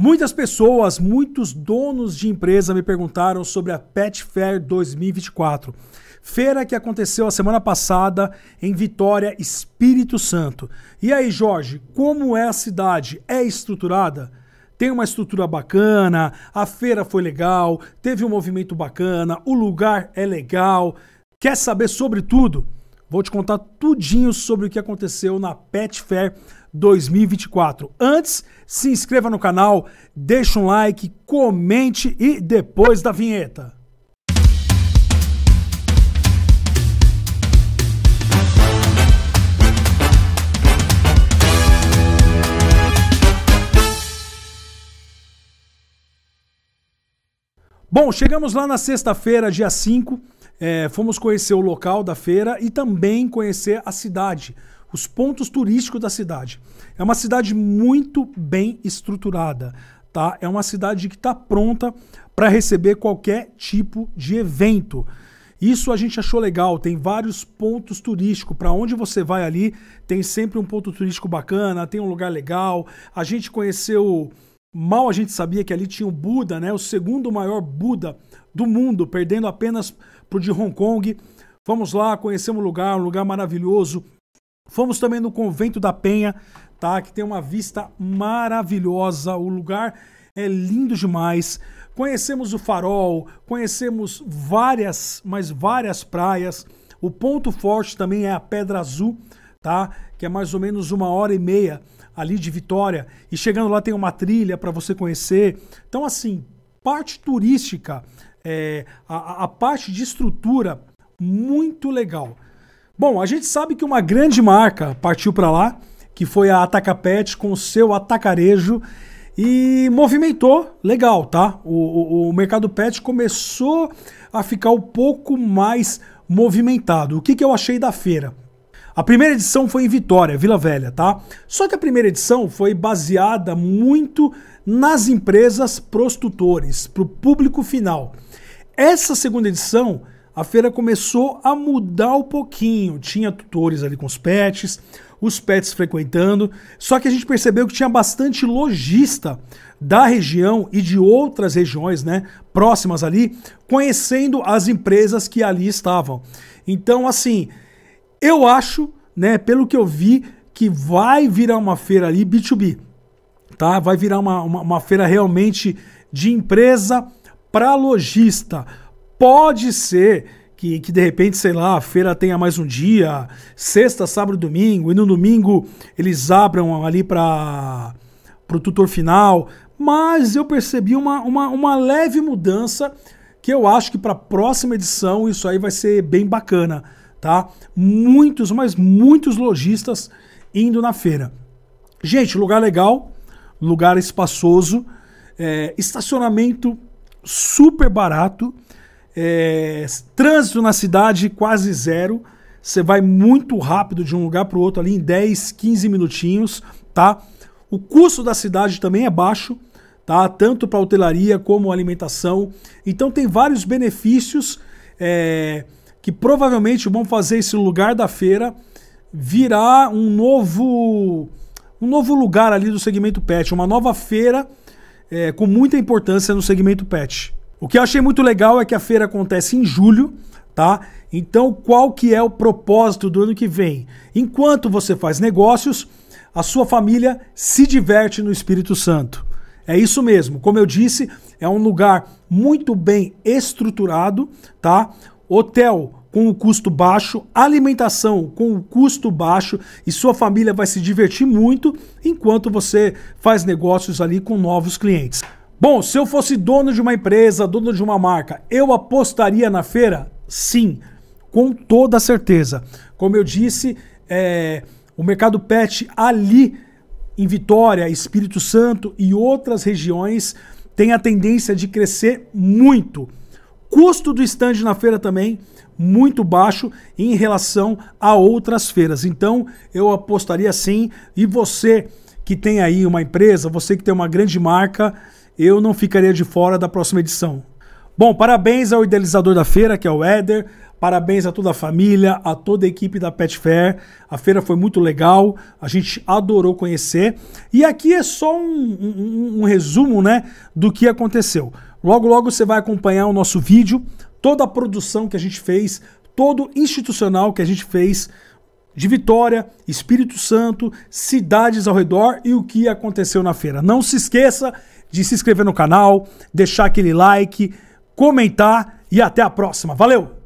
Muitas pessoas, muitos donos de empresa me perguntaram sobre a Pet Fair 2024. Feira que aconteceu a semana passada em Vitória, Espírito Santo. E aí, Jorge, como é a cidade? É estruturada? tem uma estrutura bacana, a feira foi legal, teve um movimento bacana, o lugar é legal. Quer saber sobre tudo? Vou te contar tudinho sobre o que aconteceu na Pet Fair 2024. Antes, se inscreva no canal, deixe um like, comente e depois da vinheta. Bom, chegamos lá na sexta-feira, dia 5, é, eh, fomos conhecer o local da feira e também conhecer a cidade os pontos turísticos da cidade. É uma cidade muito bem estruturada, tá? É uma cidade que está pronta para receber qualquer tipo de evento. Isso a gente achou legal, tem vários pontos turísticos. Para onde você vai ali, tem sempre um ponto turístico bacana, tem um lugar legal. A gente conheceu, mal a gente sabia que ali tinha o Buda, né? O segundo maior Buda do mundo, perdendo apenas pro de Hong Kong. Vamos lá, conhecemos o lugar, um lugar maravilhoso. Fomos também no Convento da Penha, tá? Que tem uma vista maravilhosa, o lugar é lindo demais. Conhecemos o Farol, conhecemos várias, mas várias praias. O ponto forte também é a Pedra Azul, tá? Que é mais ou menos uma hora e meia ali de Vitória. E chegando lá tem uma trilha para você conhecer. Então, assim, parte turística, é, a, a parte de estrutura, muito legal. Bom, a gente sabe que uma grande marca partiu para lá, que foi a Atacapet com o seu atacarejo e movimentou legal, tá? O, o, o mercado pet começou a ficar um pouco mais movimentado. O que, que eu achei da feira? A primeira edição foi em Vitória, Vila Velha, tá? Só que a primeira edição foi baseada muito nas empresas para tutores, para o público final. Essa segunda edição a feira começou a mudar um pouquinho. Tinha tutores ali com os pets, os pets frequentando. Só que a gente percebeu que tinha bastante lojista da região e de outras regiões, né, próximas ali, conhecendo as empresas que ali estavam. Então, assim, eu acho, né, pelo que eu vi, que vai virar uma feira ali B2B, tá? Vai virar uma, uma, uma feira realmente de empresa para lojista Pode ser que, que de repente, sei lá, a feira tenha mais um dia, sexta, sábado, domingo, e no domingo eles abram ali para o tutor final. Mas eu percebi uma, uma, uma leve mudança que eu acho que para a próxima edição isso aí vai ser bem bacana, tá? Muitos, mas muitos lojistas indo na feira. Gente, lugar legal, lugar espaçoso, é, estacionamento super barato. É, trânsito na cidade quase zero. Você vai muito rápido de um lugar para o outro ali em 10, 15 minutinhos, tá? O custo da cidade também é baixo, tá? Tanto para hotelaria como alimentação. Então tem vários benefícios é, que provavelmente vão fazer esse lugar da feira virar um novo um novo lugar ali do segmento pet, uma nova feira é, com muita importância no segmento pet. O que eu achei muito legal é que a feira acontece em julho, tá? Então, qual que é o propósito do ano que vem? Enquanto você faz negócios, a sua família se diverte no Espírito Santo. É isso mesmo. Como eu disse, é um lugar muito bem estruturado, tá? Hotel com o um custo baixo, alimentação com o um custo baixo e sua família vai se divertir muito enquanto você faz negócios ali com novos clientes. Bom, se eu fosse dono de uma empresa, dono de uma marca, eu apostaria na feira? Sim, com toda certeza. Como eu disse, é, o mercado pet ali em Vitória, Espírito Santo e outras regiões tem a tendência de crescer muito. Custo do estande na feira também muito baixo em relação a outras feiras. Então, eu apostaria sim. E você que tem aí uma empresa, você que tem uma grande marca, eu não ficaria de fora da próxima edição. Bom, parabéns ao idealizador da feira, que é o Éder. Parabéns a toda a família, a toda a equipe da Pet Fair. A feira foi muito legal, a gente adorou conhecer. E aqui é só um, um, um resumo né, do que aconteceu. Logo, logo você vai acompanhar o nosso vídeo, toda a produção que a gente fez, todo institucional que a gente fez de Vitória, Espírito Santo, cidades ao redor e o que aconteceu na feira. Não se esqueça de se inscrever no canal, deixar aquele like, comentar e até a próxima. Valeu!